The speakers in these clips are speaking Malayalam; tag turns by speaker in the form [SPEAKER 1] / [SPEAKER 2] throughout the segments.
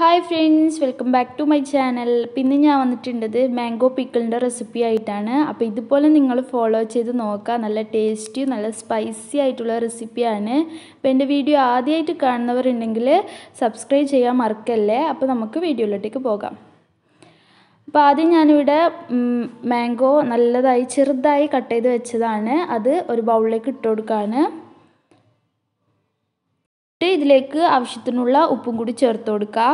[SPEAKER 1] hi friends welcome back to my channel പിന്നെ ഞാൻ വന്നിട്ടുണ്ടത് മാംഗോ പിക്കിളിൻ്റെ റെസിപ്പി ആയിട്ടാണ് അപ്പോൾ ഇതുപോലെ നിങ്ങൾ ഫോളോ ചെയ്ത് നോക്കുക നല്ല ടേസ്റ്റി നല്ല സ്പൈസി ആയിട്ടുള്ള റെസിപ്പിയാണ് അപ്പോൾ എൻ്റെ വീഡിയോ ആദ്യമായിട്ട് കാണുന്നവരുണ്ടെങ്കിൽ സബ്സ്ക്രൈബ് ചെയ്യാൻ മറക്കല്ലേ അപ്പോൾ നമുക്ക് വീഡിയോയിലോട്ടേക്ക് പോകാം അപ്പോൾ ആദ്യം ഞാനിവിടെ മാംഗോ നല്ലതായി ചെറുതായി കട്ട് ചെയ്ത് വെച്ചതാണ് അത് ഒരു ബൗളിലേക്ക് ഇട്ട് കൊടുക്കുകയാണ് ഇതിലേക്ക് ആവശ്യത്തിനുള്ള ഉപ്പും കൂടി ചേർത്ത് കൊടുക്കുക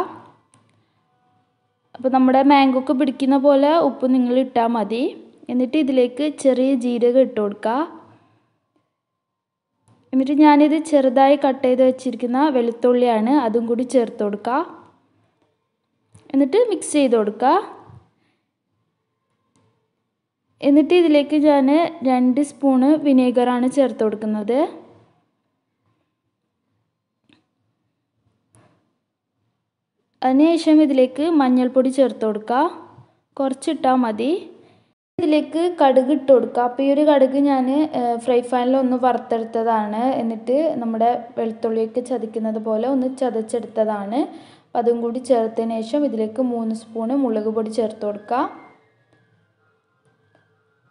[SPEAKER 1] അപ്പോൾ നമ്മുടെ മാംഗോ പിടിക്കുന്ന പോലെ ഉപ്പ് നിങ്ങൾ ഇട്ടാൽ മതി എന്നിട്ട് ഇതിലേക്ക് ചെറിയ ജീരകം ഇട്ട് കൊടുക്കുക എന്നിട്ട് ഞാനിത് ചെറുതായി കട്ട് ചെയ്ത് വെച്ചിരിക്കുന്ന വെളുത്തുള്ളിയാണ് അതും കൂടി ചേർത്ത് കൊടുക്കുക എന്നിട്ട് മിക്സ് ചെയ്ത് കൊടുക്കുക എന്നിട്ട് ഇതിലേക്ക് ഞാൻ രണ്ട് സ്പൂണ് വിനേഗറാണ് ചേർത്ത് കൊടുക്കുന്നത് അതിനുശേഷം ഇതിലേക്ക് മഞ്ഞൾപ്പൊടി ചേർത്ത് കൊടുക്കുക കുറച്ചിട്ടാൽ മതി ഇതിലേക്ക് കടുക് ഇട്ട് കൊടുക്കുക അപ്പോൾ ഈ ഒരു കടുക് ഞാൻ ഫ്രൈ ഫാനിൽ ഒന്ന് വറുത്തെടുത്തതാണ് എന്നിട്ട് നമ്മുടെ വെളുത്തുള്ളിയൊക്കെ ചതിക്കുന്നത് പോലെ ഒന്ന് ചതച്ചെടുത്തതാണ് അപ്പം അതും കൂടി ചേർത്തതിന് ശേഷം ഇതിലേക്ക് മൂന്ന് സ്പൂണ് മുളക് പൊടി ചേർത്ത് കൊടുക്കുക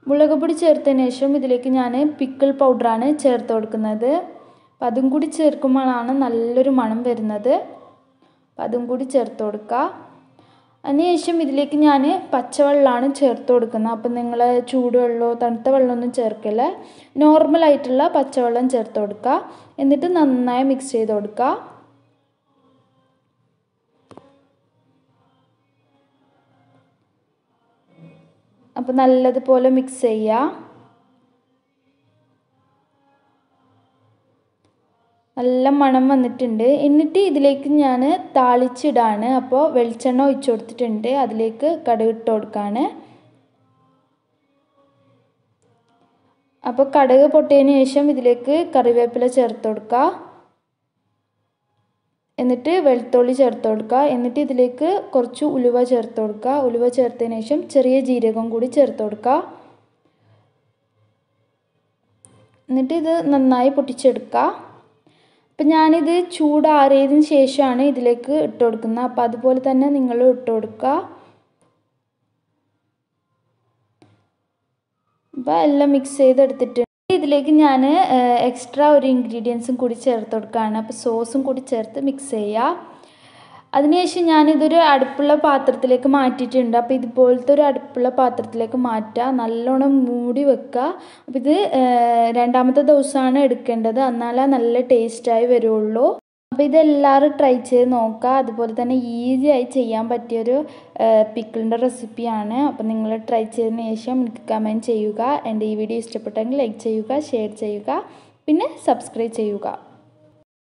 [SPEAKER 1] മുളക് പൊടി ചേർത്തതിന് ശേഷം ഇതിലേക്ക് ഞാൻ പിക്കിൾ പൗഡറാണ് ചേർത്ത് കൊടുക്കുന്നത് അപ്പം അതും കൂടി ചേർക്കുമ്പോഴാണ് നല്ലൊരു മണം വരുന്നത് അതും കൂടി ചേർത്ത് കൊടുക്കുക അതിനുശേഷം ഇതിലേക്ക് ഞാൻ പച്ചവെള്ളമാണ് ചേർത്ത് കൊടുക്കുന്നത് അപ്പം നിങ്ങൾ ചൂടുവെള്ളമോ തണുത്ത വെള്ളമൊന്നും ചേർക്കില്ല നോർമലായിട്ടുള്ള പച്ചവെള്ളം ചേർത്ത് കൊടുക്കുക എന്നിട്ട് നന്നായി മിക്സ് ചെയ്ത് കൊടുക്കുക അപ്പോൾ നല്ലതുപോലെ മിക്സ് ചെയ്യുക നല്ല മണം വന്നിട്ടുണ്ട് എന്നിട്ട് ഇതിലേക്ക് ഞാൻ താളിച്ചിടാണ് അപ്പോൾ വെളിച്ചെണ്ണ ഒഴിച്ചു കൊടുത്തിട്ടുണ്ട് അതിലേക്ക് കടുക് ഇട്ട് കൊടുക്കുകയാണ് അപ്പോൾ കടുക് പൊട്ടിയതിന് ശേഷം ഇതിലേക്ക് കറിവേപ്പില ചേർത്ത് കൊടുക്കുക എന്നിട്ട് വെളുത്തുള്ളി ചേർത്ത് കൊടുക്കുക എന്നിട്ട് ഇതിലേക്ക് കുറച്ച് ഉലുവ ചേർത്ത് കൊടുക്കുക ഉലുവ ചേർത്തതിന് ശേഷം ചെറിയ ജീരകം കൂടി ചേർത്ത് കൊടുക്കുക എന്നിട്ട് ഇത് നന്നായി പൊട്ടിച്ചെടുക്കുക അപ്പം ഞാനിത് ചൂടാറിയതിന് ശേഷമാണ് ഇതിലേക്ക് ഇട്ട് കൊടുക്കുന്നത് അപ്പം അതുപോലെ തന്നെ നിങ്ങൾ ഇട്ട് കൊടുക്കുക അപ്പം എല്ലാം മിക്സ് ചെയ്തെടുത്തിട്ടുണ്ട് ഇതിലേക്ക് ഞാൻ എക്സ്ട്രാ ഒരു ഇൻഗ്രീഡിയൻസും കൂടി ചേർത്ത് കൊടുക്കുകയാണ് അപ്പോൾ സോസും കൂടി ചേർത്ത് മിക്സ് ചെയ്യുക അതിനുശേഷം ഞാൻ ഞാനിതൊരു അടുപ്പുള്ള പാത്രത്തിലേക്ക് മാറ്റിയിട്ടുണ്ട് അപ്പോൾ ഇതുപോലത്തെ ഒരു അടുപ്പുള്ള പാത്രത്തിലേക്ക് മാറ്റുക നല്ലോണം മൂടി വെക്കുക അപ്പോൾ ഇത് രണ്ടാമത്തെ ദിവസമാണ് എടുക്കേണ്ടത് എന്നാലേ നല്ല ടേസ്റ്റായി വരുള്ളൂ അപ്പോൾ ഇതെല്ലാവരും ട്രൈ ചെയ്ത് നോക്കുക അതുപോലെ തന്നെ ഈസി ആയി ചെയ്യാൻ പറ്റിയൊരു പിക്കിളിൻ്റെ റെസിപ്പിയാണ് അപ്പോൾ നിങ്ങൾ ട്രൈ ചെയ്തതിന് ശേഷം എനിക്ക് കമൻറ്റ് ചെയ്യുക എൻ്റെ ഈ വീഡിയോ ഇഷ്ടപ്പെട്ടെങ്കിൽ ലൈക്ക് ചെയ്യുക ഷെയർ ചെയ്യുക പിന്നെ സബ്സ്ക്രൈബ് ചെയ്യുക